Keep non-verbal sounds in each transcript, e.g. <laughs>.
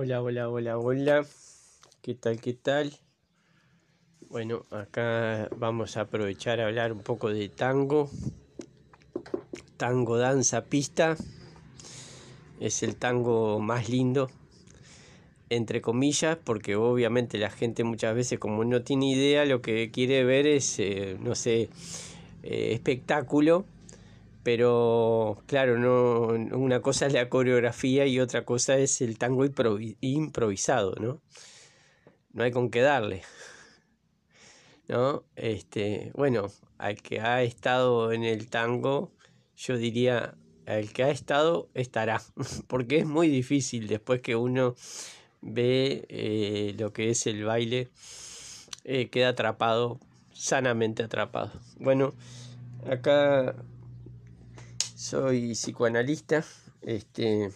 Hola, hola, hola, hola. ¿Qué tal, qué tal? Bueno, acá vamos a aprovechar a hablar un poco de tango. Tango danza pista. Es el tango más lindo, entre comillas, porque obviamente la gente muchas veces como no tiene idea, lo que quiere ver es, eh, no sé, eh, espectáculo pero claro, no, una cosa es la coreografía y otra cosa es el tango improvisado, ¿no? No hay con qué darle. ¿No? Este, bueno, al que ha estado en el tango, yo diría, al que ha estado, estará, <laughs> porque es muy difícil después que uno ve eh, lo que es el baile, eh, queda atrapado, sanamente atrapado. Bueno, acá soy psicoanalista. Este,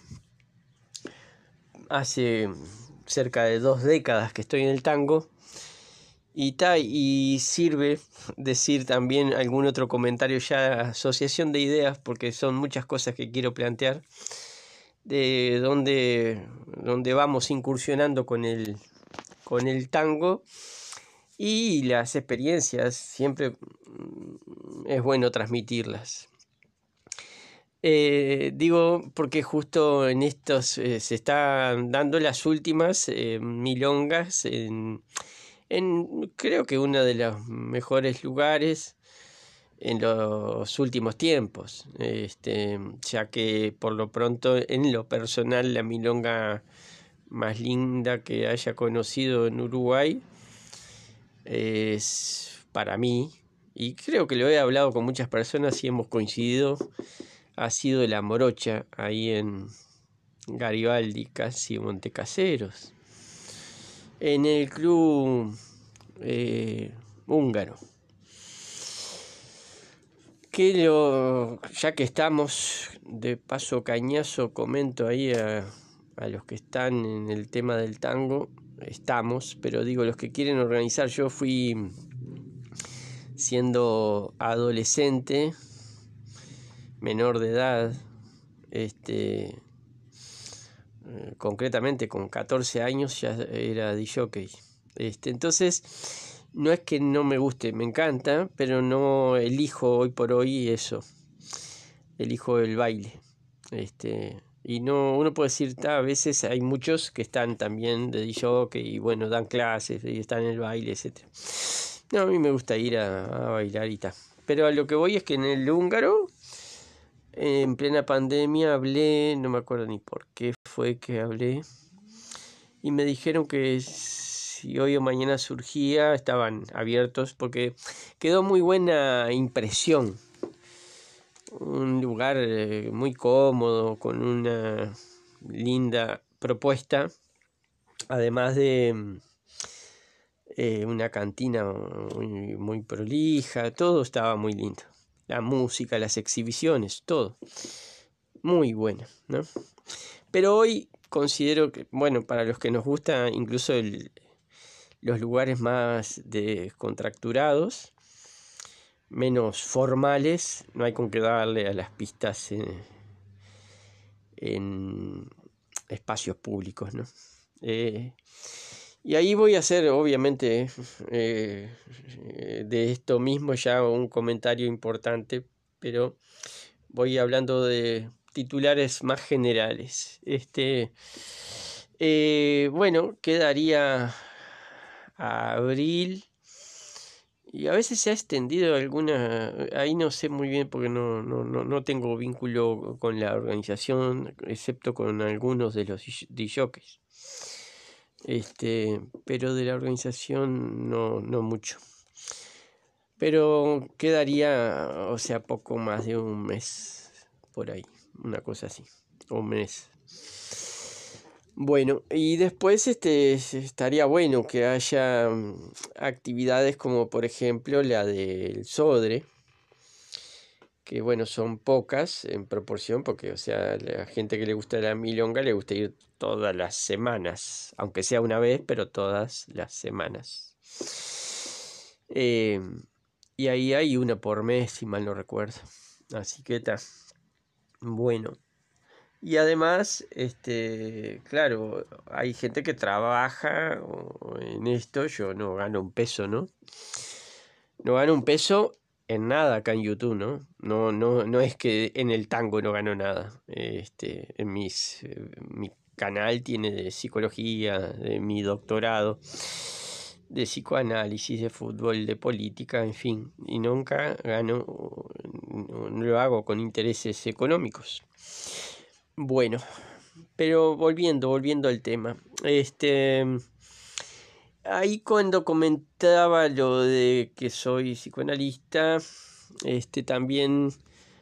hace cerca de dos décadas que estoy en el tango. Y, y sirve decir también algún otro comentario ya, asociación de ideas, porque son muchas cosas que quiero plantear, de dónde vamos incursionando con el tango y las experiencias, siempre es bueno transmitirlas. Eh, digo, porque justo en estos eh, se están dando las últimas eh, milongas en, creo que uno de los mejores lugares en los últimos tiempos, este, ya que por lo pronto en lo personal la milonga más linda que haya conocido en Uruguay es para mí, y creo que lo he hablado con muchas personas y hemos coincidido ha sido la morocha ahí en Garibaldi, casi Montecaseros, en el club eh, húngaro. Que ya que estamos de paso cañazo, comento ahí a, a los que están en el tema del tango, estamos, pero digo, los que quieren organizar, yo fui siendo adolescente, menor de edad, este, eh, concretamente con 14 años ya era DJ. Este, entonces, no es que no me guste, me encanta, pero no elijo hoy por hoy eso. Elijo el baile. Este, y no, uno puede decir, a veces hay muchos que están también de jockey y bueno, dan clases y están en el baile, etc. No, a mí me gusta ir a, a bailar y tal. Pero a lo que voy es que en el húngaro en plena pandemia hablé, no me acuerdo ni por qué fue que hablé, y me dijeron que si hoy o mañana surgía, estaban abiertos, porque quedó muy buena impresión. Un lugar eh, muy cómodo, con una linda propuesta, además de mm, eh, una cantina muy prolija, todo estaba muy lindo la música, las exhibiciones, todo. Muy bueno, ¿no? Pero hoy considero que, bueno, para los que nos gusta incluso los lugares más descontracturados, menos formales, no hay con qué darle a las pistas en, espacios públicos, ¿no? Eh, y ahí voy a hacer, obviamente, de esto mismo ya un comentario importante, pero voy hablando de titulares más generales. Este, bueno, quedaría abril y a veces se ha extendido alguna, ahí no sé muy bien porque no, tengo vínculo con la organización, excepto con algunos de los DJs este, pero de la organización no, no mucho. Pero quedaría, o sea, poco más de un mes por ahí, una cosa así, un mes. Bueno, y después este, estaría bueno que haya mm, actividades como por ejemplo la del Sodre, que bueno, son pocas en proporción, porque o sea, la gente que le gusta la milonga le gusta ir todas las semanas, aunque sea una vez, pero todas las semanas. Em, y ahí hay una por mes, si mal no recuerdo. Así que está. Bueno. Y además, este, claro, hay gente que trabaja en esto, yo no gano un peso, ¿no? No gano un peso en nada acá en YouTube, ¿no? No, no, no es que en el tango no ganó nada. Este, en mis, eh, mi canal tiene de psicología, de mi doctorado, de psicoanálisis, de fútbol, de política, en fin. Y nunca gano, no lo hago con intereses económicos. Bueno, pero volviendo, volviendo al tema. Este ahí cuando comentaba lo de que soy psicoanalista, este también,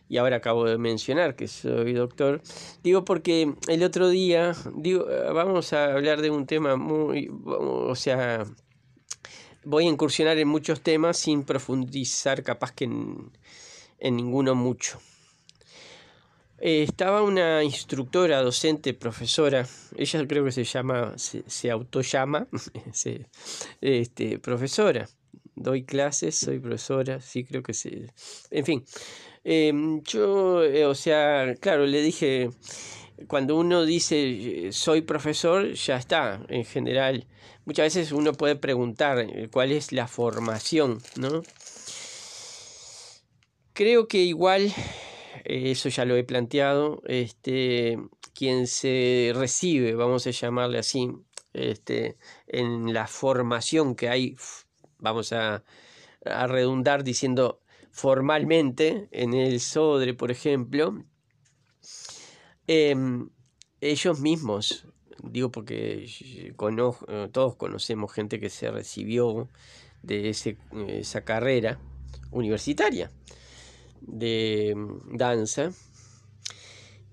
y ahora acabo de mencionar que soy doctor, digo porque el otro día, vamos a hablar de un tema muy, o sea, voy a incursionar en muchos temas sin profundizar capaz que en ninguno mucho. Eh, estaba una instructora, docente, profesora, ella creo que se llama, se, se autollama, <laughs> este, profesora. Doy clases, soy profesora, sí creo que sí. En fin, em, yo, eh, o sea, claro, le dije, cuando uno dice eh, soy profesor, ya está, en general. Muchas veces uno puede preguntar cuál es la formación, ¿no? Creo que igual eh, eso ya lo he planteado, este, quien se recibe, vamos a llamarle así, este, en la formación que hay, vamos a, redundar diciendo formalmente, en el Sodre, por ejemplo, em, ellos mismos, digo porque eh, todos conocemos gente que se recibió de eh, esa carrera universitaria de mm, danza.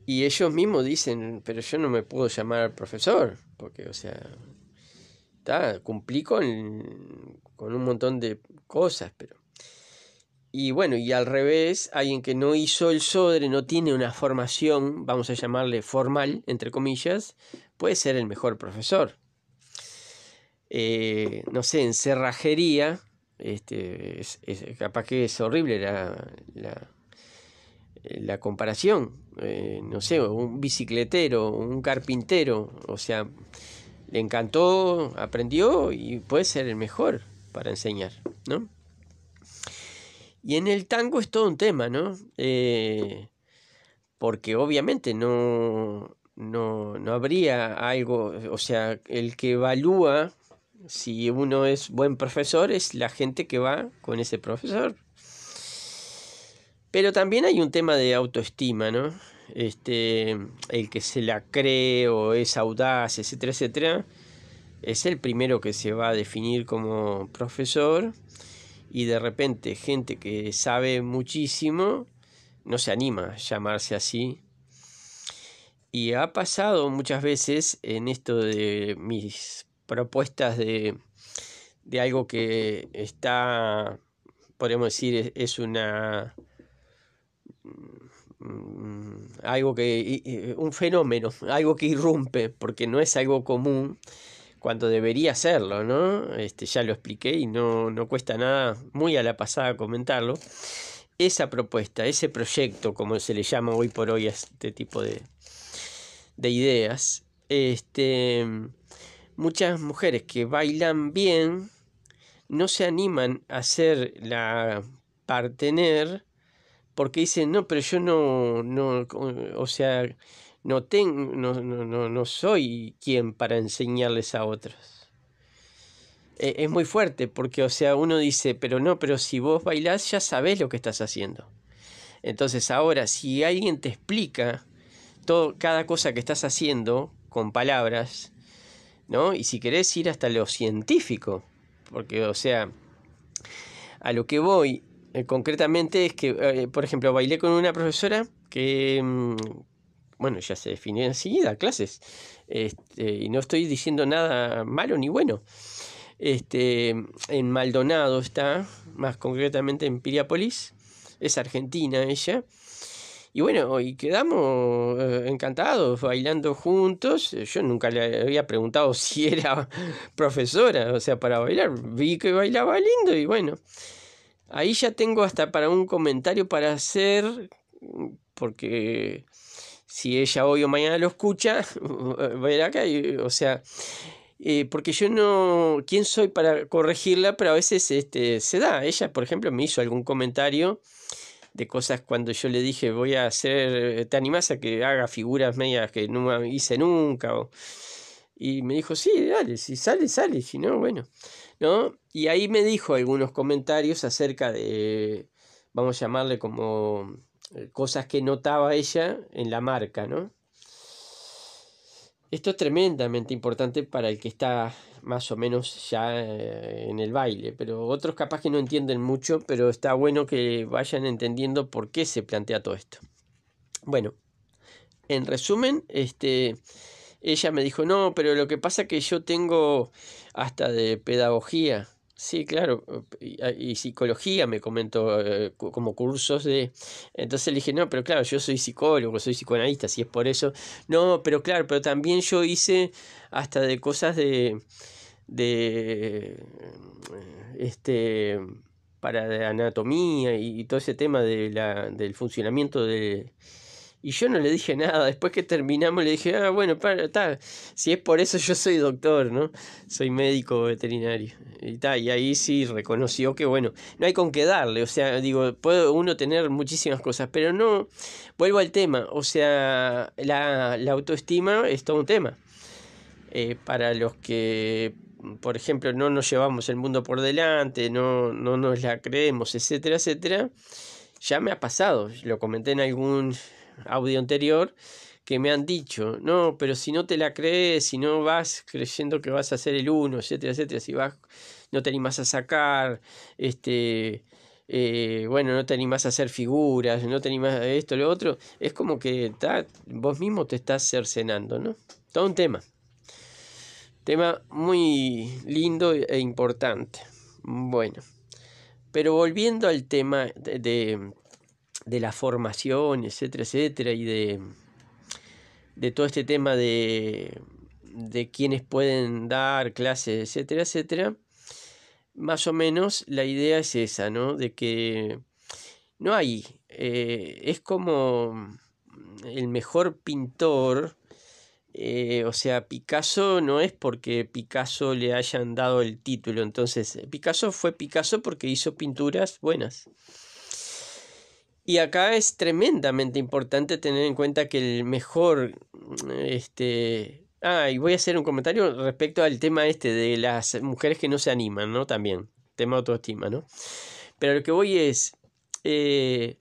Y ellos mismos dicen, pero yo no me puedo llamar profesor, porque, o sea, cumplí con, un montón de cosas, pero... Y bueno, y al revés, alguien que no hizo el sodre, no tiene una formación, vamos a llamarle formal, entre comillas, puede ser el mejor profesor. Eh, no sé, en cerrajería, este, es, capaz que es horrible la, la, comparación. Eh, no sé, un bicicletero, un carpintero, o sea, le encantó, aprendió y puede ser el mejor para enseñar, ¿no? Y en el tango es todo un tema, ¿no? Eh, porque obviamente no, no, no habría algo, o sea, el que evalúa si uno es buen profesor, es la gente que va con ese profesor. Pero también hay un tema de autoestima, ¿no? Este, el que se la cree o es audaz, etcétera, etcétera, es el primero que se va a definir como profesor y de repente gente que sabe muchísimo no se anima a llamarse así. Y ha pasado muchas veces en esto de mis propuestas de, algo que está, podemos decir, es, una mm, algo que un fenómeno, algo que irrumpe, porque no es algo común cuando debería serlo, ¿no? Este ya lo expliqué y no, cuesta nada muy a la pasada comentarlo. Esa propuesta, ese proyecto, como se le llama hoy por hoy a este tipo de, de ideas, este, muchas mujeres que bailan bien no se animan a ser la partener porque dicen, no, pero yo no, o sea, no, tengo, no, soy quien para enseñarles a otros. E-, es muy fuerte porque, o sea, uno dice, pero no, pero si vos bailás ya sabés lo que estás haciendo. Entonces ahora, si alguien te explica todo, cada cosa que estás haciendo con palabras, ¿no? Y si querés ir hasta lo científico, porque, o sea, a lo que voy eh, concretamente es que, eh, por ejemplo, bailé con una profesora que, mm, bueno, ya se definió enseguida clases, este, y no estoy diciendo nada malo ni bueno. Este, en Maldonado está, más concretamente en Piriápolis, es argentina ella, y bueno, y quedamos eh, encantados bailando juntos. Yo nunca le había preguntado <laughs> si era profesora, o sea, para bailar. Vi que bailaba lindo y bueno. Ahí ya tengo hasta para un comentario para hacer, porque si ella hoy o mañana lo escucha, <laughs> verá que, o sea, eh, porque yo no, ¿quién soy para corregirla? Pero a veces este, se da. Ella, por ejemplo, me hizo algún comentario de cosas cuando yo le dije voy a hacer, eh, ¿te animás a que haga figuras medias que no hice nunca? y me dijo, sí, dale, si sale, sale, si no, bueno. ¿No? Y ahí me dijo algunos comentarios acerca de, vamos a llamarle como eh, cosas que notaba ella en la marca, ¿no? Esto es tremendamente importante para el que está más o menos ya eh, en el baile, pero otros capaz que no entienden mucho, pero está bueno que vayan entendiendo por qué se plantea todo esto. Bueno, en resumen, este, ella me dijo, no, pero lo que pasa es que yo tengo hasta de pedagogía, sí, claro, y, ah, psicología me comentó eh, como cursos de... Entonces le dije, no, pero claro, yo soy psicólogo, soy psicoanalista, si es por eso. No, pero claro, pero también yo hice hasta de cosas de de eh, este para anatomía y, todo ese tema del funcionamiento de y yo no le dije nada después que terminamos le dije ah bueno para si es por eso yo soy doctor no soy médico veterinario y y ahí sí reconoció que bueno no hay con qué darle o sea digo puede uno tener muchísimas cosas pero no vuelvo al tema o sea la, autoestima es todo un tema eh, para los que por ejemplo, no nos llevamos el mundo por delante, no, nos la creemos, etcétera, etcétera, ya me ha pasado, lo comenté en algún audio anterior, que me han dicho, no, pero si no te la crees, si no vas creyendo que vas a ser el uno, etcétera, etcétera, si vas, no te animas a sacar, este, eh, bueno, no te animas a hacer figuras, no te animas a esto, lo otro, es como que vos mismo te estás cercenando, ¿no? Todo un tema. Tema muy lindo e importante. Bueno, pero volviendo al tema de, la formación, etcétera, etcétera, y de, de todo este tema de, de quienes pueden dar clases, etcétera, etcétera, más o menos la idea es esa, ¿no? De que no hay, eh, es como el mejor pintor eh, o sea, Picasso no es porque Picasso le hayan dado el título. Entonces, eh, Picasso fue Picasso porque hizo pinturas buenas. Y acá es tremendamente importante tener en cuenta que el mejor, mm, este... Ah, y voy a hacer un comentario respecto al tema este de las mujeres que no se animan, ¿no? También, tema autoestima, ¿no? Pero lo que voy es... Eh,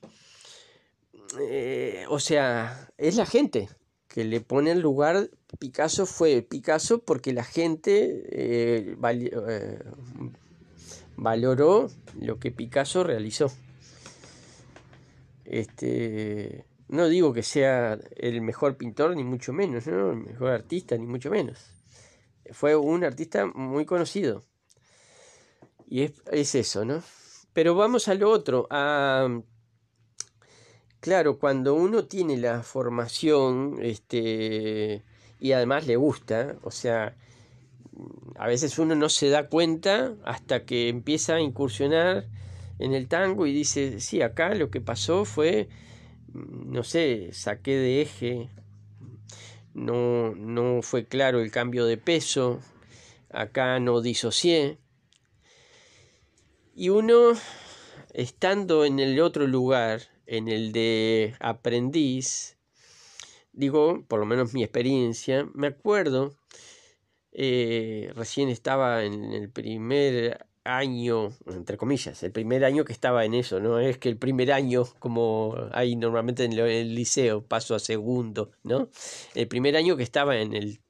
o sea, es la gente que le pone el lugar Picasso fue Picasso porque la gente eh, eh, valoró lo que Picasso realizó. Este, no digo que sea el mejor pintor, ni mucho menos, ¿no? el mejor artista, ni mucho menos. Fue un artista muy conocido. Y es, eso, ¿no? Pero vamos al otro, a Claro, cuando uno tiene la formación este, y además le gusta, o sea, a veces uno no se da cuenta hasta que empieza a incursionar en el tango y dice, sí, acá lo que pasó fue, no sé, saqué de eje, no, no fue claro el cambio de peso, acá no disocié. Y uno, estando en el otro lugar, en el de aprendiz, digo, por lo menos mi experiencia, me acuerdo, eh, recién estaba en el primer año, entre comillas, el primer año que estaba en eso, ¿no? Es que el primer año, como hay normalmente en el liceo, paso a segundo, ¿no? El primer año que estaba en, el,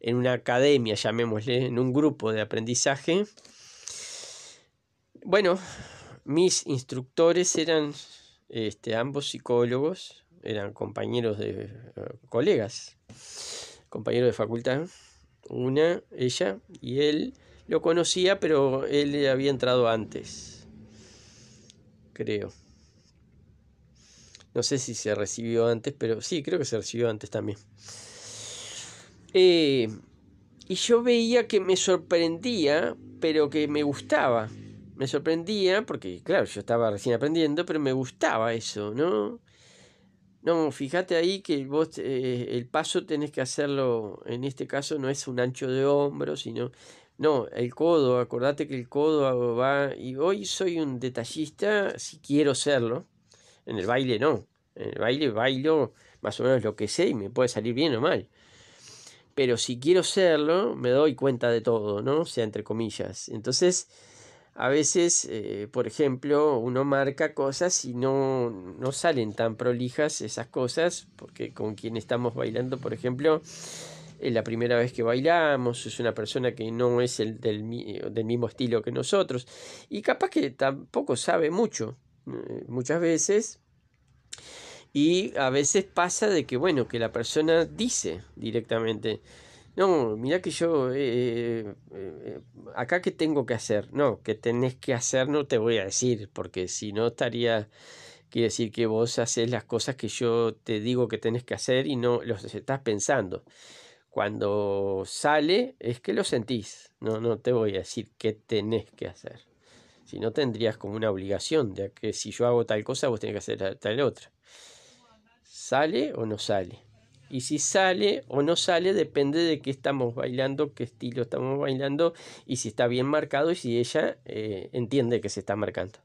en una academia, llamémosle, en un grupo de aprendizaje, bueno, mis instructores eran este, ambos psicólogos eran compañeros de eh, colegas, compañeros de facultad. Una, ella, y él lo conocía, pero él había entrado antes, creo. No sé si se recibió antes, pero sí, creo que se recibió antes también. Eh, y yo veía que me sorprendía, pero que me gustaba me sorprendía, porque claro, yo estaba recién aprendiendo, pero me gustaba eso, ¿no? No, fíjate ahí que vos eh, el paso tenés que hacerlo, en este caso no es un ancho de hombro, sino, no, el codo, acordate que el codo va, y hoy soy un detallista, si quiero serlo, en el baile no, en el baile bailo más o menos lo que sé y me puede salir bien o mal, pero si quiero serlo, me doy cuenta de todo, ¿no? O sea, entre comillas, entonces a veces, eh, por ejemplo, uno marca cosas y no, no, salen tan prolijas esas cosas, porque con quien estamos bailando, por ejemplo, es la primera vez que bailamos, es una persona que no es el del, del mismo estilo que nosotros, y capaz que tampoco sabe mucho, eh, muchas veces, y a veces pasa de que, bueno, que la persona dice directamente, no, mira que yo, eh, eh, eh, acá que tengo que hacer, no, que tenés que hacer no te voy a decir, porque si no estaría, quiere decir que vos haces las cosas que yo te digo que tenés que hacer y no los estás pensando. Cuando sale es que lo sentís, no, no te voy a decir qué tenés que hacer. Si no tendrías como una obligación, de que si yo hago tal cosa, vos tenés que hacer tal otra. ¿Sale o no sale? Y si sale o no sale depende de qué estamos bailando, qué estilo estamos bailando y si está bien marcado y si ella eh, entiende que se está marcando.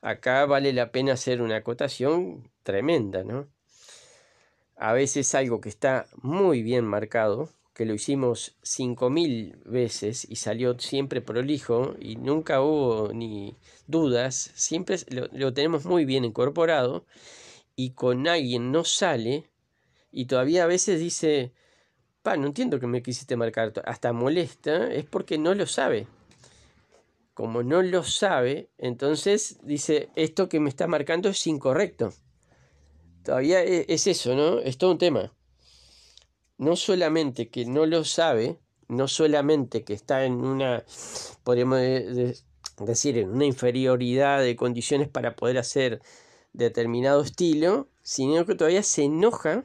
Acá vale la pena hacer una acotación tremenda, ¿no? A veces algo que está muy bien marcado, que lo hicimos 5.000 veces y salió siempre prolijo y nunca hubo ni dudas, siempre lo tenemos muy bien incorporado y con alguien no sale, y todavía a veces dice, pa, no entiendo que me quisiste marcar, hasta molesta, es porque no lo sabe. Como no lo sabe, entonces dice, esto que me está marcando es incorrecto. Todavía e-, es eso, ¿no? Es todo un tema. No solamente que no lo sabe, no solamente que está en una, podríamos decir, en una inferioridad de condiciones para poder hacer determinado estilo, sino que todavía se enoja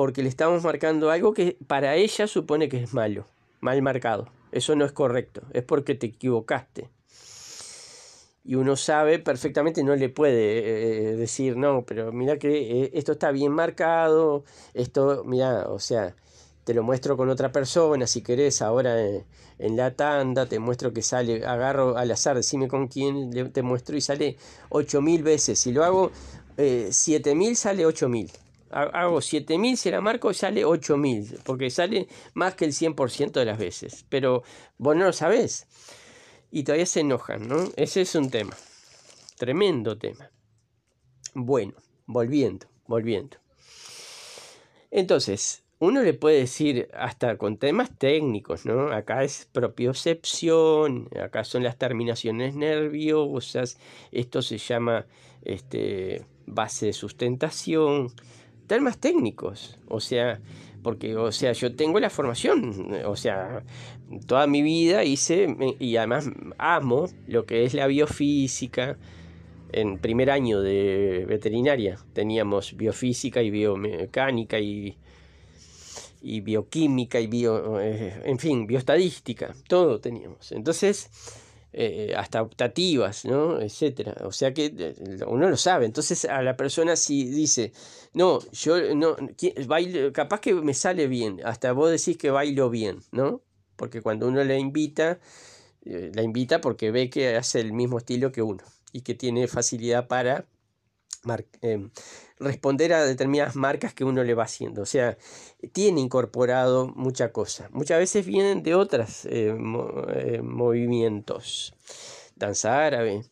porque le estamos marcando algo que para ella supone que es malo, mal marcado. Eso no es correcto, es porque te equivocaste. Y uno sabe perfectamente, no le puede eh, decir, no, pero mira que eh, esto está bien marcado, esto, mira, o sea, te lo muestro con otra persona, si querés, ahora eh, en, la tanda, te muestro que sale, agarro al azar, decime con quién te muestro y sale 8.000 veces. Si lo hago 7.000, sale 8.000 hago 7000, si la marco, sale 8000, porque sale más que el 100% de las veces. Pero vos no lo sabés. Y todavía se enojan, ¿no? Ese es un tema. Tremendo tema. Bueno, volviendo, volviendo. Entonces, uno le puede decir hasta con temas técnicos, ¿no? Acá es propiocepción, acá son las terminaciones nerviosas, esto se llama este, base de sustentación, más técnicos. O sea, porque, o sea, yo tengo la formación, o sea, toda mi vida hice, y además amo lo que es la biofísica. En primer año de veterinaria teníamos biofísica y biomecánica y, bioquímica y bio, eh, en fin, bioestadística, todo teníamos. Entonces, eh, eh, hasta optativas, ¿no? etcétera. O sea que eh, uno lo sabe. Entonces a la persona si dice, no, yo no bailo, capaz que me sale bien, hasta vos decís que bailo bien, ¿no? Porque cuando uno la invita, la invita porque ve que hace el mismo estilo que uno y que tiene facilidad para Em, responder a determinadas marcas que uno le va haciendo. O sea, tiene incorporado mucha cosa. Muchas veces vienen de otros eh, eh, movimientos. Danza árabe,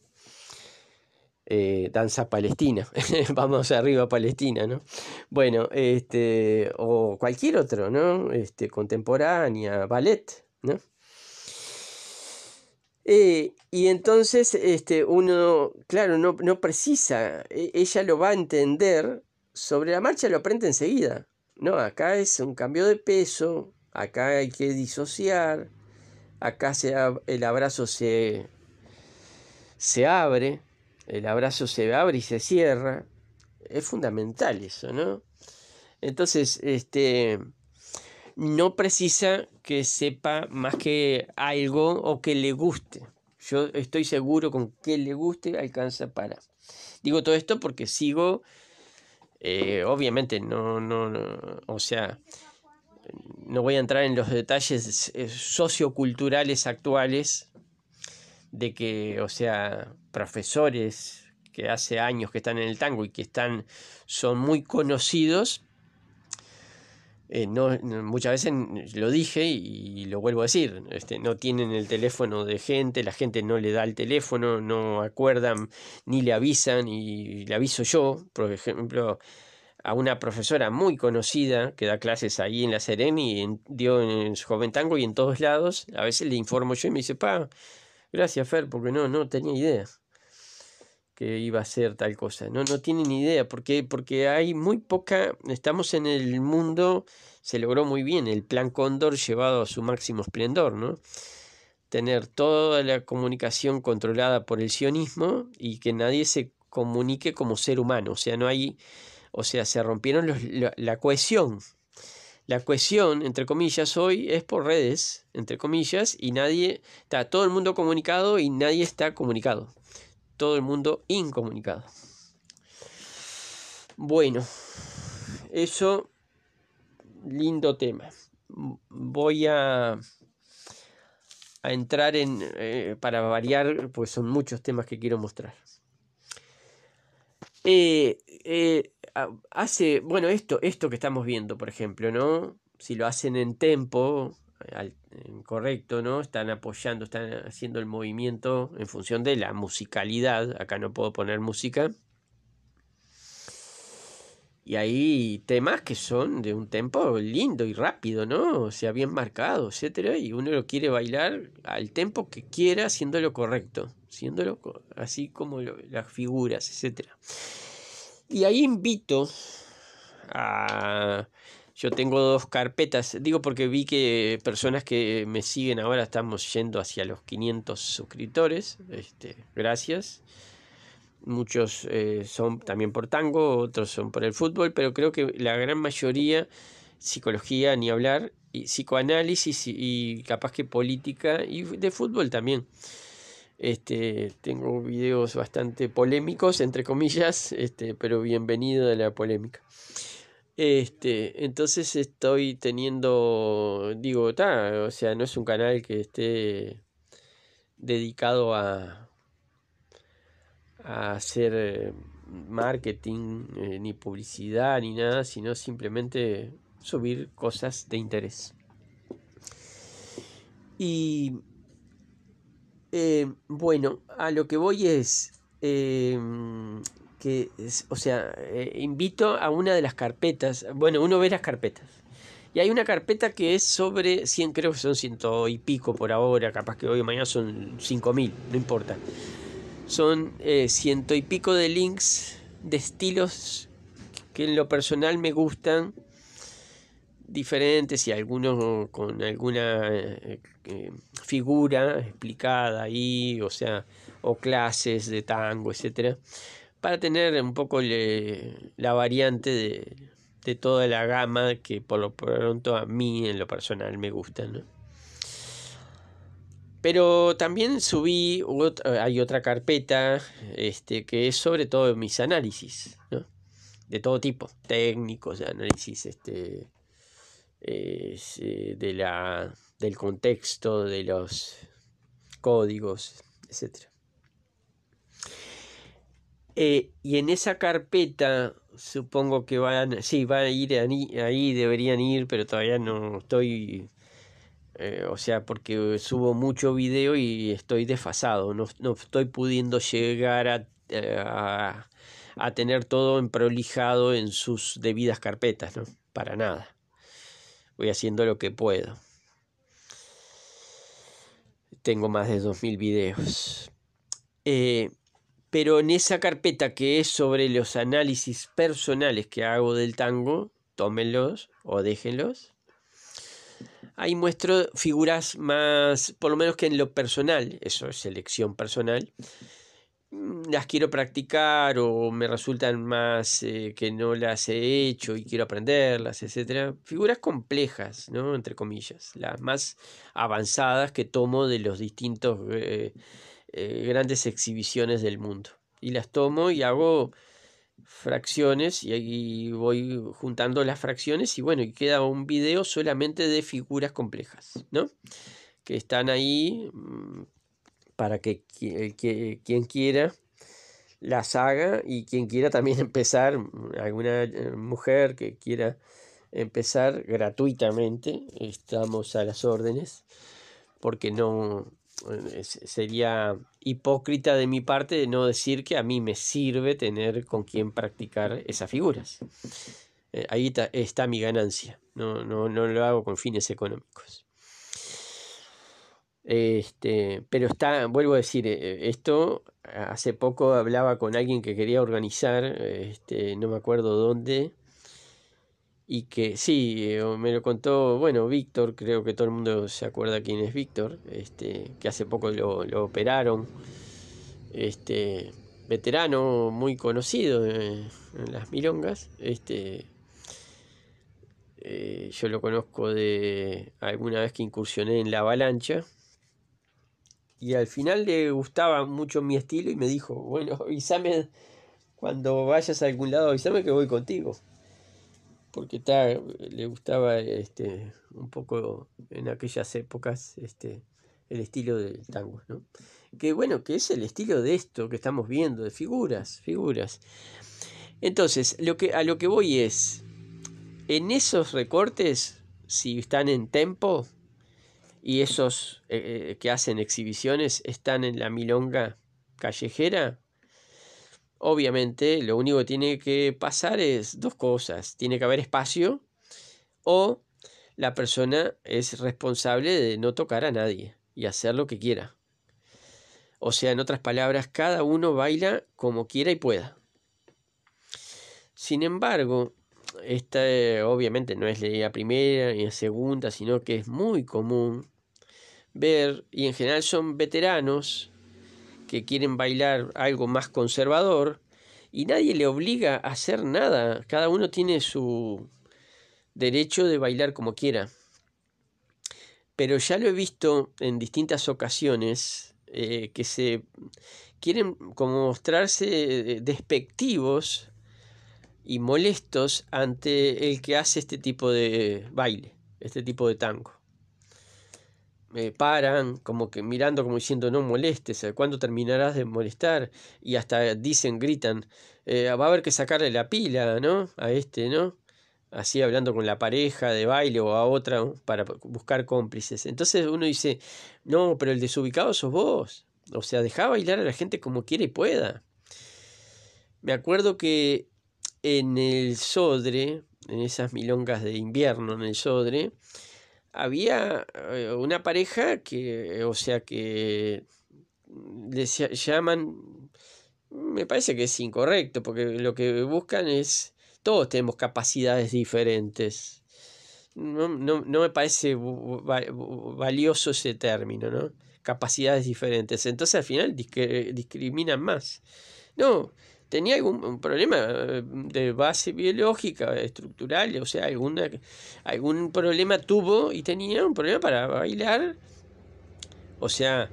eh, danza palestina. <laughs> Vamos arriba a Palestina, ¿no? Bueno, este, o cualquier otro, ¿no? Este, contemporánea, ballet, ¿no? Eh, y entonces este, uno, claro, no, precisa, e, ella lo va a entender, sobre la marcha lo aprende enseguida. No, acá es un cambio de peso, acá hay que disociar, acá el abrazo se, se abre, el abrazo se abre y se cierra. Es fundamental eso, ¿no? Entonces, este, no precisa que sepa más que algo o que le guste. Yo estoy seguro con que le guste alcanza para. Digo todo esto porque sigo, eh, obviamente, no, no, no, o sea, no voy a entrar en los detalles eh, socioculturales actuales de que, o sea, profesores que hace años que están en el tango y que están, son muy conocidos, eh, no, muchas veces lo dije y, lo vuelvo a decir, este, no tienen el teléfono de gente, la gente no le da el teléfono, no acuerdan ni le avisan y le aviso yo, por ejemplo, a una profesora muy conocida que da clases ahí en la Seren y en, dio en, su joven tango y en todos lados, a veces le informo yo y me dice, pa, gracias Fer, porque no, no tenía idea que iba a ser tal cosa. No, no tienen ni idea, porque, porque hay muy poca, estamos en el mundo, se logró muy bien el plan Cóndor llevado a su máximo esplendor, ¿no? Tener toda la comunicación controlada por el sionismo y que nadie se comunique como ser humano, o sea, no hay, o sea, se rompieron la cohesión. La cohesión, entre comillas, hoy es por redes, entre comillas, y nadie, está todo el mundo comunicado y nadie está comunicado todo el mundo incomunicado. Bueno, eso, lindo tema. Voy a, a entrar en, eh, para variar, pues son muchos temas que quiero mostrar. Eh, eh, hace, bueno, esto, esto que estamos viendo, por ejemplo, ¿no? Si lo hacen en tempo, eh, correcto, ¿no? Están apoyando, están haciendo el movimiento en función de la musicalidad. Acá no puedo poner música. Y hay temas que son de un tempo lindo y rápido, ¿no? O sea, bien marcado, etcétera. Y uno lo quiere bailar al tempo que quiera, haciendo lo correcto, haciéndolo así como las figuras, etcétera. Y ahí invito a yo tengo dos carpetas, digo porque vi que personas que me siguen ahora estamos yendo hacia los 500 suscriptores. Este, gracias. Muchos eh, son también por tango, otros son por el fútbol, pero creo que la gran mayoría psicología, ni hablar, y psicoanálisis y, capaz que política y de fútbol también. Este, tengo videos bastante polémicos, entre comillas, este, pero bienvenido a la polémica. Este, entonces estoy teniendo, digo, está o sea, no es un canal que esté dedicado a, a hacer marketing, eh, ni publicidad, ni nada, sino simplemente subir cosas de interés. Y eh, bueno, a lo que voy es, em, que, o sea, eh, invito a una de las carpetas, bueno, uno ve las carpetas, y hay una carpeta que es sobre 100, creo que son ciento y pico por ahora, capaz que hoy o mañana son 5000, no importa. Son eh, ciento y pico de links de estilos que en lo personal me gustan, diferentes y algunos con alguna eh, figura explicada ahí, o sea, o clases de tango, etcétera para tener un poco la variante de, toda la gama que por lo pronto a mí en lo personal me gusta. ¿no? Pero también subí, eh, hay otra carpeta este, que es sobre todo mis análisis, de todo tipo, técnicos, análisis este, eh, de la, del contexto, de los códigos, etcétera. Eh, y en esa carpeta, supongo que van, sí, van a ir ahí, deberían ir, pero todavía no estoy, eh, o sea, porque subo mucho video y estoy desfasado, no, estoy pudiendo llegar a, eh, tener todo prolijado en sus debidas carpetas, ¿no? Para nada. Voy haciendo lo que puedo. Tengo más de 2.000 videos. Eh, pero en esa carpeta que es sobre los análisis personales que hago del tango, tómenlos o déjenlos. Ahí muestro figuras más, por lo menos que en lo personal, eso es selección personal, mm, las quiero practicar o me resultan más eh, que no las he hecho y quiero aprenderlas, etcétera Figuras complejas, ¿no? Entre comillas, las más avanzadas que tomo de los distintos eh, eh, grandes exhibiciones del mundo. Y las tomo y hago fracciones y ahí voy juntando las fracciones y bueno, y queda un video solamente de figuras complejas, ¿no? Que están ahí mm, para que, que quien quiera las haga y quien quiera también <laughs> empezar, mm, alguna eh, mujer que quiera empezar gratuitamente, estamos a las órdenes, porque no, eh, sería hipócrita de mi parte no decir que a mí me sirve tener con quien practicar esas figuras. Eh, ahí está mi ganancia, no, no, no, lo hago con fines económicos. Este, pero está, vuelvo a decir, eh, esto hace poco hablaba con alguien que quería organizar, este, no me acuerdo dónde, y que sí, eh, me lo contó, bueno, Víctor, creo que todo el mundo se acuerda quién es Víctor, este, que hace poco lo, operaron, este, veterano muy conocido eh, en las milongas, este, eh, yo lo conozco de alguna vez que incursioné en la avalancha, y al final le gustaba mucho mi estilo y me dijo, bueno, <laughs> avísame cuando vayas a algún lado, avísame que voy contigo porque ta, le gustaba este, un poco en aquellas épocas este, el estilo del tango, ¿no? Que bueno, que es el estilo de esto que estamos viendo, de figuras, figuras. Entonces, lo que, a lo que voy es, en esos recortes, si están en tempo, y esos eh, eh, que hacen exhibiciones están en la milonga callejera, obviamente lo único que tiene que pasar es dos cosas. Tiene que haber espacio o la persona es responsable de no tocar a nadie y hacer lo que quiera. O sea, en otras palabras, cada uno baila como quiera y pueda. Sin embargo, esta eh, obviamente no es la primera ni la segunda, sino que es muy común ver, y en general son veteranos, que quieren bailar algo más conservador y nadie le obliga a hacer nada. Cada uno tiene su derecho de bailar como quiera. Pero ya lo he visto en distintas ocasiones eh, que se quieren como mostrarse eh, despectivos y molestos ante el que hace este tipo de baile, este tipo de tango. Eh, paran, como que mirando, como diciendo no molestes, eh, ¿cuándo terminarás de molestar? Y hasta dicen, gritan, eh, va a haber que sacarle la pila, ¿no? A este, ¿no? Así hablando con la pareja de baile o a otra para buscar cómplices. Entonces uno dice, no, pero el desubicado sos vos. O sea, deja bailar a la gente como quiera y pueda. Me acuerdo que en el Sodre, en esas milongas de invierno en el Sodre, había eh, una pareja que, o sea, que les llaman, me parece que es incorrecto, porque lo que buscan es, todos tenemos capacidades diferentes. No, no, no me parece valioso ese término, ¿no? Capacidades diferentes. Entonces al final discriminan más. No, tenía algún problema eh, de base biológica, estructural, o sea, alguna, algún problema tuvo y tenía un problema para bailar. O sea,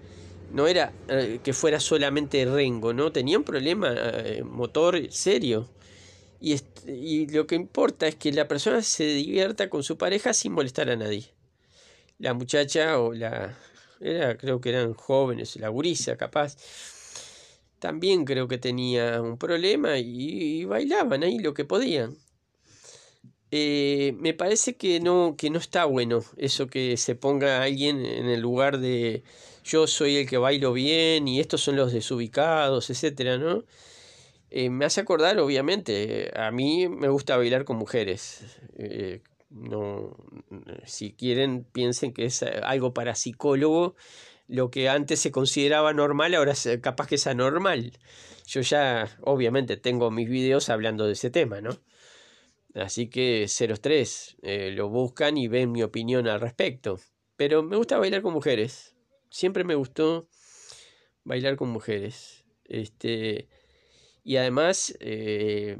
no era eh, que fuera solamente Rengo, ¿no? Tenía un problema eh, motor serio. Y, lo que importa es que la persona se divierta con su pareja sin molestar a nadie. La muchacha o la... creo que eran jóvenes, la gurisa capaz también creo que tenía un problema y, bailaban ahí lo que podían. Eh, me parece que no, que no está bueno eso que se ponga alguien en el lugar de yo soy el que bailo bien y estos son los desubicados, etcétera, ¿no? Eh, me hace acordar, obviamente, a mí me gusta bailar con mujeres. Eh, no, si quieren, piensen que es algo para psicólogo lo que antes se consideraba normal, ahora eh, capaz que es anormal. Yo ya, obviamente, tengo mis videos hablando de ese tema, ¿no? Así que 03, tres eh, lo buscan y ven mi opinión al respecto. Pero me gusta bailar con mujeres. Siempre me gustó bailar con mujeres. Este, y además, eh,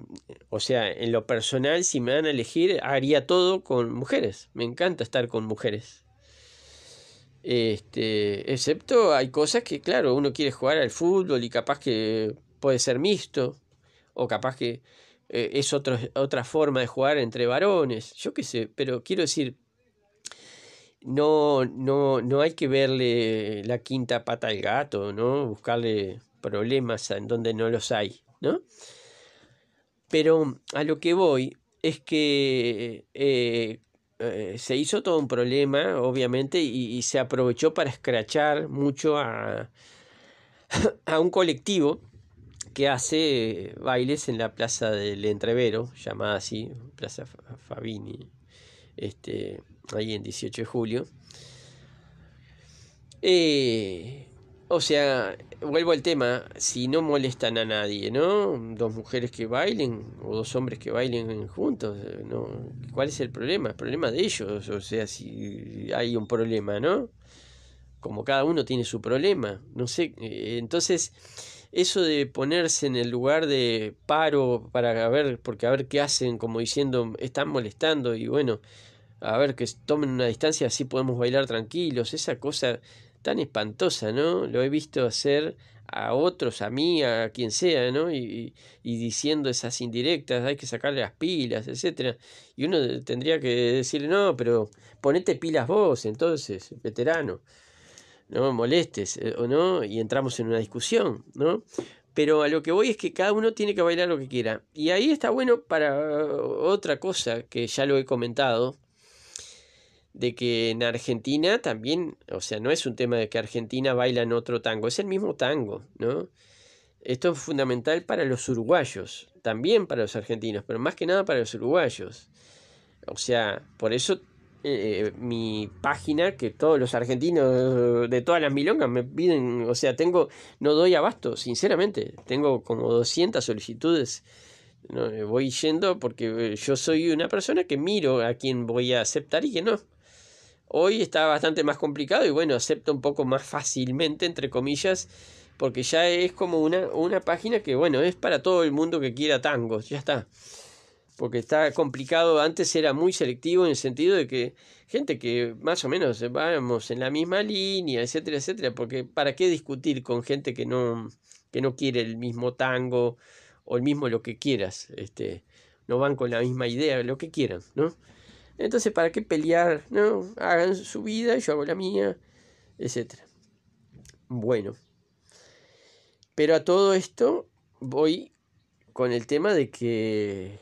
o sea, en lo personal, si me dan a elegir, haría todo con mujeres. Me encanta estar con mujeres. Este, excepto hay cosas que, claro, uno quiere jugar al fútbol y capaz que puede ser mixto, o capaz que eh, es otra forma de jugar entre varones, yo qué sé, pero quiero decir, no, no, no hay que verle la quinta pata al gato, ¿no? Buscarle problemas en donde no los hay, ¿no? Pero a lo que voy es que eh, eh, eh, se hizo todo un problema, obviamente, y, se aprovechó para escrachar mucho a, <laughs> a un colectivo que hace bailes en la plaza del Entrevero, llamada así, Plaza Fabini, este, ahí en 18 de julio. Eh, o sea, vuelvo al tema, si no molestan a nadie, ¿no? Dos mujeres que bailen o dos hombres que bailen juntos, eh, ¿no? ¿Cuál es el problema? El problema de ellos, o sea, si hay un problema, ¿no? Como cada uno tiene su problema, no sé, eh, entonces eso de ponerse en el lugar de paro para ver, porque a ver qué hacen, como diciendo, están molestando y bueno, a ver que tomen una distancia, así podemos bailar tranquilos, esa cosa tan espantosa, ¿no? Lo he visto hacer a otros, a mí, a quien sea, ¿no? Y, diciendo esas indirectas, hay que sacarle las pilas, etcétera. Y uno tendría que decirle, no, pero ponete pilas vos, entonces, veterano, no molestes, eh, o no, y entramos en una discusión, ¿no? Pero a lo que voy es que cada uno tiene que bailar lo que quiera. Y ahí está bueno para otra cosa que ya lo he comentado, de que en Argentina también, o sea, no es un tema de que Argentina baila en otro tango, es el mismo tango, ¿no? Esto es fundamental para los uruguayos, también para los argentinos, pero más que nada para los uruguayos. O sea, por eso eh, mi página, que todos los argentinos de todas las milongas me piden, o sea, tengo, no doy abasto, sinceramente, tengo como 200 solicitudes. No, voy yendo porque eh, yo soy una persona que miro a quien voy a aceptar y que no. Hoy está bastante más complicado y bueno, acepta un poco más fácilmente, entre comillas, porque ya es como una, una página que bueno, es para todo el mundo que quiera tango, ya está. Porque está complicado, antes era muy selectivo en el sentido de que gente que más o menos vamos en la misma línea, etcétera, etcétera, porque para qué discutir con gente que no, que no quiere el mismo tango o el mismo lo que quieras, este, no van con la misma idea, lo que quieran, ¿no? Entonces, ¿para qué pelear? No, hagan su vida, yo hago la mía, etc. Bueno. Pero a todo esto voy con el tema de que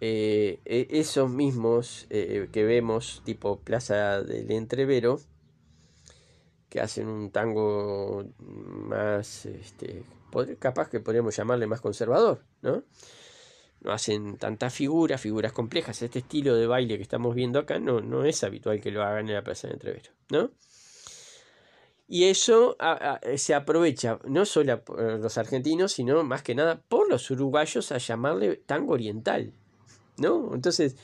eh, e, esos mismos eh, que vemos, tipo Plaza del Entrevero, que hacen un tango más, este, capaz que podríamos llamarle más conservador, ¿no? no hacen tantas figuras, figuras complejas. Este estilo de baile que estamos viendo acá no, no es habitual que lo hagan en la Plaza de Entrevero, ¿no? Y eso se aprovecha no solo por los argentinos, sino más que nada por los uruguayos a llamarle tango oriental, ¿no? Entonces,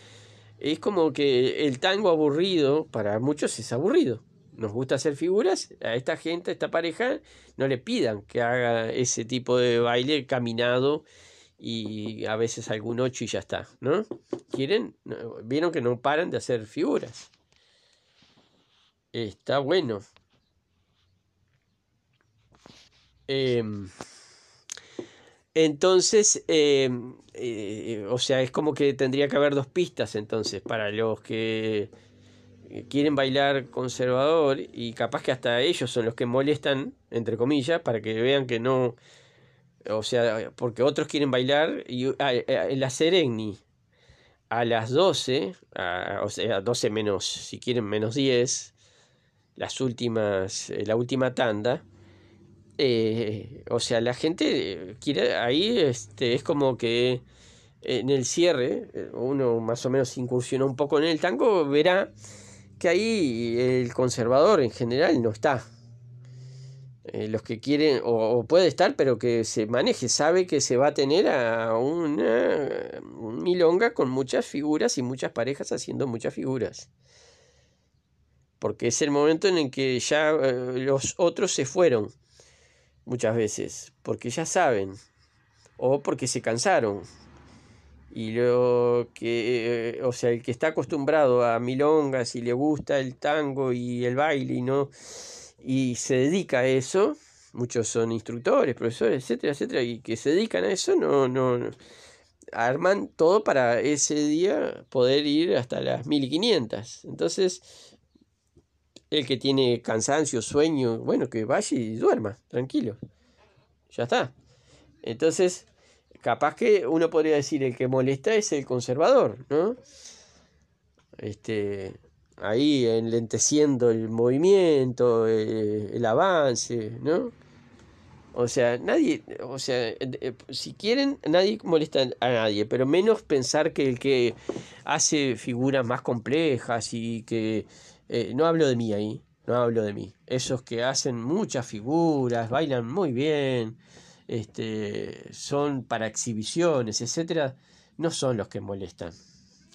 es como que el tango aburrido para muchos es aburrido. Nos gusta hacer figuras, a esta gente, a esta pareja, no le pidan que haga ese tipo de baile caminado y a veces algún 8 y ya está, ¿no? Quieren, vieron que no paran de hacer figuras. Está bueno. Em, entonces, em, eh, o sea, es como que tendría que haber dos pistas entonces para los que quieren bailar conservador y capaz que hasta ellos son los que molestan, entre comillas, para que vean que no, o sea, porque otros quieren bailar y, ah, eh, eh, en la Sereni a las 12, o sea, 12 menos, si quieren, menos 10, las últimas, eh, la última tanda. o sea, la gente quiere, ahí este, es como que en el cierre, uno más o menos incursionó un poco en el tango, verá que ahí el conservador en general no está. Eh, los que quieren, o, puede estar, pero que se maneje, sabe que se va a tener a una, milonga con muchas figuras y muchas parejas haciendo muchas figuras. Porque es el momento en el que ya eh, los otros se fueron, muchas veces, porque ya saben, o porque se cansaron. Y lo que, eh, o sea, el que está acostumbrado a milongas y le gusta el tango y el baile y no y se dedica a eso, muchos son instructores, profesores, etcétera, etcétera, y que se dedican a eso, no, no, no. arman todo para ese día poder ir hasta las 1500. Entonces, el que tiene cansancio, sueño, bueno, que vaya y duerma, tranquilo. Ya está. Entonces, capaz que uno podría decir el que molesta es el conservador, ¿no? Este, ahí enlenteciendo el movimiento, eh, el, avance, ¿no? O sea, nadie, o sea, eh, si quieren, nadie molesta a nadie, pero menos pensar que el que hace figuras más complejas y que, eh, no hablo de mí ahí, no hablo de mí, esos que hacen muchas figuras, bailan muy bien, este, son para exhibiciones, etcétera, no son los que molestan.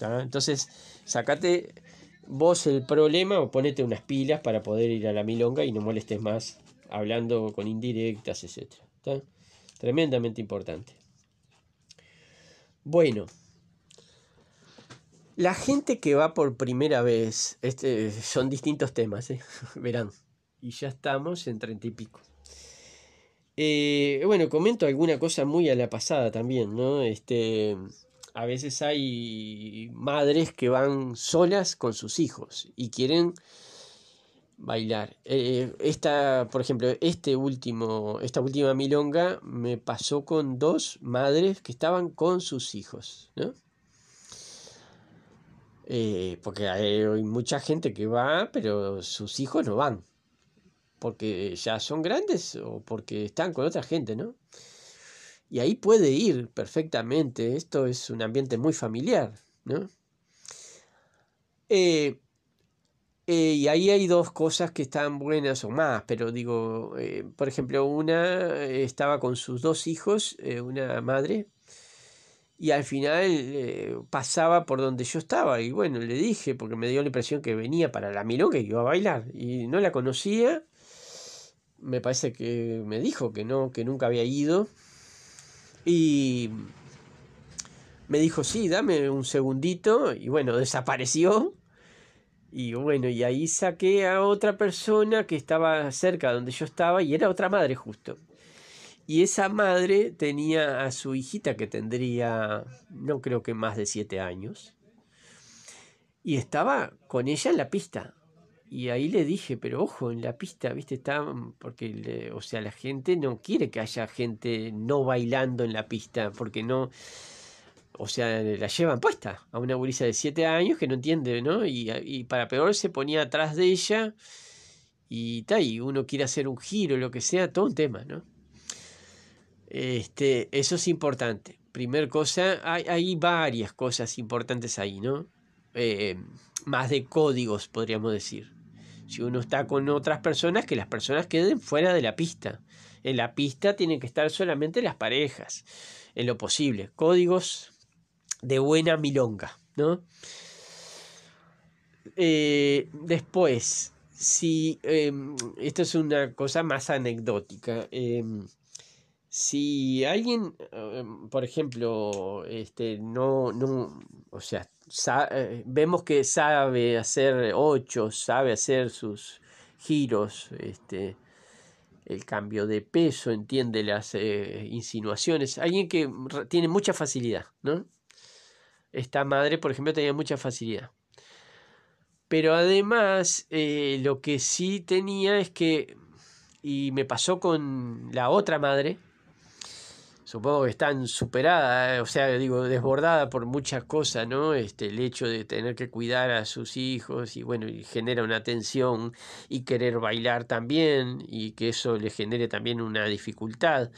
Entonces, sacate vos el problema o ponete unas pilas para poder ir a la milonga y no molestes más hablando con indirectas, etc. ¿Está? Tremendamente importante. Bueno, la gente que va por primera vez, este, son distintos temas, ¿eh? <laughs> verán, y ya estamos en treinta y pico. Eh, bueno, comento alguna cosa muy a la pasada también, ¿no? Este, a veces hay madres que van solas con sus hijos y quieren bailar. Eh, esta, por ejemplo, este último, esta última milonga me pasó con dos madres que estaban con sus hijos, ¿no? Eh, porque hay, mucha gente que va, pero sus hijos no van. Porque ya son grandes o porque están con otra gente, ¿no? Y ahí puede ir perfectamente. Esto es un ambiente muy familiar, ¿no? Eh, eh, y ahí hay dos cosas que están buenas o más, pero digo, eh, por ejemplo, una estaba con sus dos hijos, una madre, y al final pasaba por donde yo estaba. Y bueno, le dije, porque me dio la impresión que venía para la milonga y iba a bailar. Y no la conocía, me parece que me dijo que no, que nunca había ido. Y me dijo, sí, dame un segundito. Y bueno, desapareció. Y bueno, y ahí saqué a otra persona que estaba cerca donde yo estaba y era otra madre justo. Y esa madre tenía a su hijita que tendría, no creo que más de siete años. Y estaba con ella en la pista. Y ahí le dije, pero ojo, en la pista, ¿viste? Está, porque, o sea, la gente no quiere que haya gente no bailando en la pista, porque no, o sea, la llevan puesta a una gurisa de 7 años que no entiende, ¿no? Y, para peor se ponía atrás de ella y tal, y uno quiere hacer un giro, lo que sea, todo un tema, ¿no? Este, eso es importante. Primer cosa, hay, hay varias cosas importantes ahí, ¿no? Eh, más de códigos, podríamos decir si uno está con otras personas, que las personas queden fuera de la pista. En la pista tienen que estar solamente las parejas, en lo posible. Códigos de buena milonga, ¿no? Eh, después, si em, esto es una cosa más anecdótica, em, si alguien, em, por ejemplo, este, no, no, o sea, eh, vemos que sabe hacer ocho, sabe hacer sus giros, este, el cambio de peso, entiende las eh, insinuaciones. Alguien que tiene mucha facilidad, ¿no? Esta madre, por ejemplo, tenía mucha facilidad. Pero además, eh, lo que sí tenía es que, y me pasó con la otra madre, supongo que están superadas, eh, o sea, digo, desbordada por muchas cosas, ¿no? Este, el hecho de tener que cuidar a sus hijos y bueno, y genera una tensión y querer bailar también y que eso le genere también una dificultad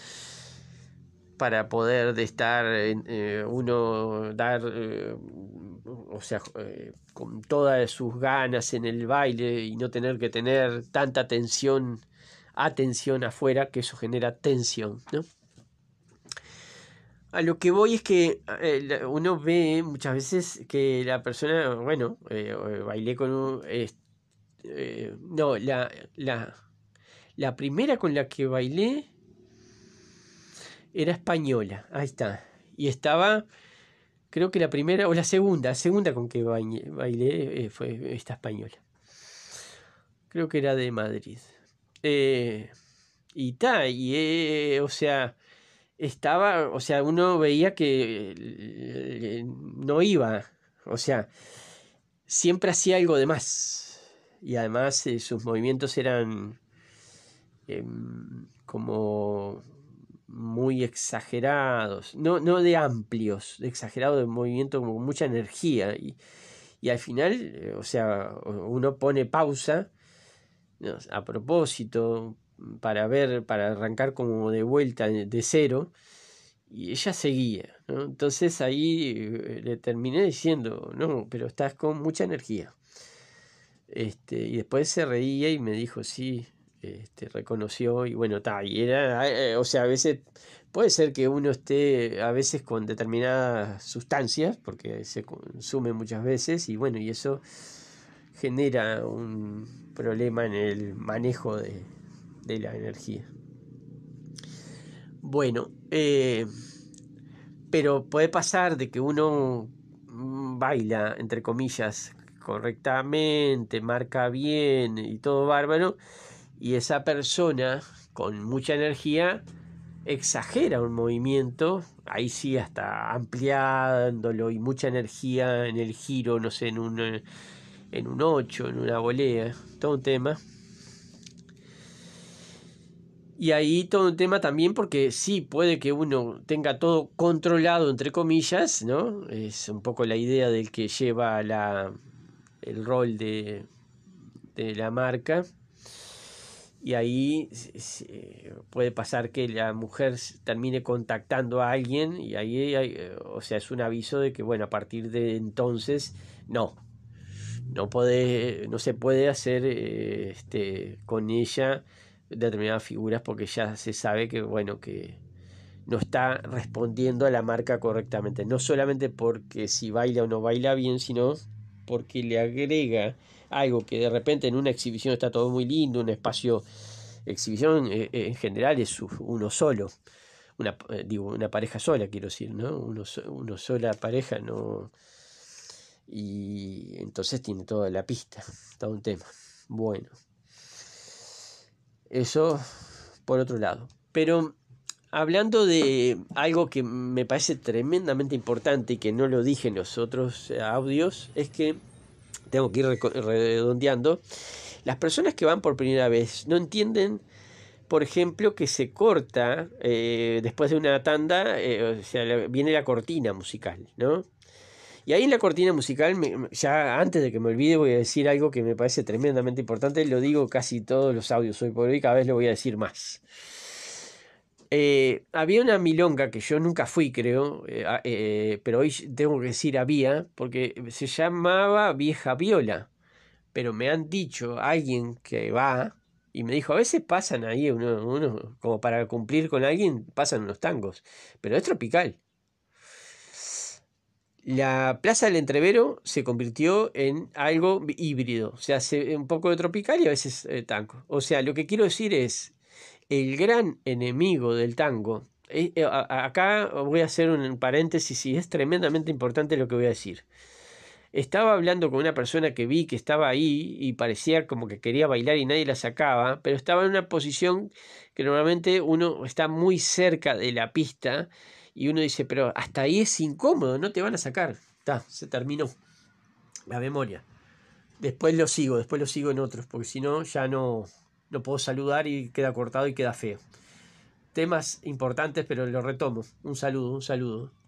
para poder estar eh, uno dar eh, o sea con todas sus ganas en el baile y no tener que tener tanta tensión atención afuera que eso genera tensión no a lo que voy es que eh, uno ve muchas veces que la persona, bueno, eh, eh, bailé con un... no, la, la, primera con la que bailé era española, ahí está. Y estaba, creo que la primera o la segunda, la segunda con que bailé, fue esta española. Creo que era de Madrid. y está. y o sea, estaba, o sea, uno veía que no iba, o sea, siempre hacía algo de más. Y además eh, sus movimientos eran em, como muy exagerados, no, de amplios, de exagerados, de movimiento como con mucha energía. Y, al final, eh, o sea, uno pone pausa a propósito, para ver, para arrancar como de vuelta eh, de cero, y ella seguía, Entonces ahí eh, le terminé diciendo, no, pero estás con mucha energía. Este, y después se reía y me dijo, sí, este, reconoció, y bueno, está y era, eh, o sea, a veces puede ser que uno esté a veces con determinadas sustancias, porque se consume muchas veces, y bueno, y eso genera un problema en el manejo de, de la energía. Bueno, eh, pero puede pasar de que uno mm, baila, entre comillas, correctamente, marca bien y todo bárbaro, y esa persona con mucha energía exagera un movimiento, ahí sí hasta ampliándolo y mucha energía en el giro, no sé, en un, en un 8, en una volea, todo un tema. Y ahí todo un tema también porque sí, puede que uno tenga todo controlado, entre comillas, ¿no? Es un poco la idea del que lleva el rol de, la marca. Y ahí eh, puede pasar que la mujer termine contactando a alguien y ahí, o sea, es un aviso de que, bueno, a partir de entonces, no, no, puede, no se puede hacer eh, este, con ella determinadas figuras porque ya se sabe que, bueno, que no está respondiendo a la marca correctamente. No solamente porque si baila o no baila bien, sino porque le agrega algo que de repente en una exhibición está todo muy lindo, un espacio, exhibición eh, eh, en general es uno solo. Una, eh, digo, una pareja sola, quiero decir, ¿no? Uno, uno sola pareja, no, y entonces tiene toda la pista, todo un tema. Bueno. Eso por otro lado. Pero hablando de algo que me parece tremendamente importante y que no lo dije en los otros eh, audios, es que tengo que ir redondeando. Las personas que van por primera vez no entienden, por ejemplo, que se corta eh, después de una tanda, eh, o sea, viene la cortina musical, ¿no? Y ahí en la cortina musical, ya antes de que me olvide, voy a decir algo que me parece tremendamente importante. Lo digo casi todos los audios hoy por hoy, cada vez lo voy a decir más. Eh, había una milonga que yo nunca fui, creo, eh, eh, pero hoy tengo que decir había, porque se llamaba Vieja Viola. Pero me han dicho alguien que va y me dijo: a veces pasan ahí uno, uno como para cumplir con alguien, pasan unos tangos, pero es tropical la Plaza del Entrevero se convirtió en algo híbrido, o sea, un poco de tropical y a veces eh, tango. O sea, lo que quiero decir es, el gran enemigo del tango, eh, eh, acá voy a hacer un paréntesis y es tremendamente importante lo que voy a decir. Estaba hablando con una persona que vi que estaba ahí y parecía como que quería bailar y nadie la sacaba, pero estaba en una posición que normalmente uno está muy cerca de la pista y uno dice, pero hasta ahí es incómodo, no te van a sacar. Está, se terminó la memoria. Después lo sigo, después lo sigo en otros, porque si no, ya no, no puedo saludar y queda cortado y queda feo. Temas importantes, pero lo retomo. Un saludo, un saludo.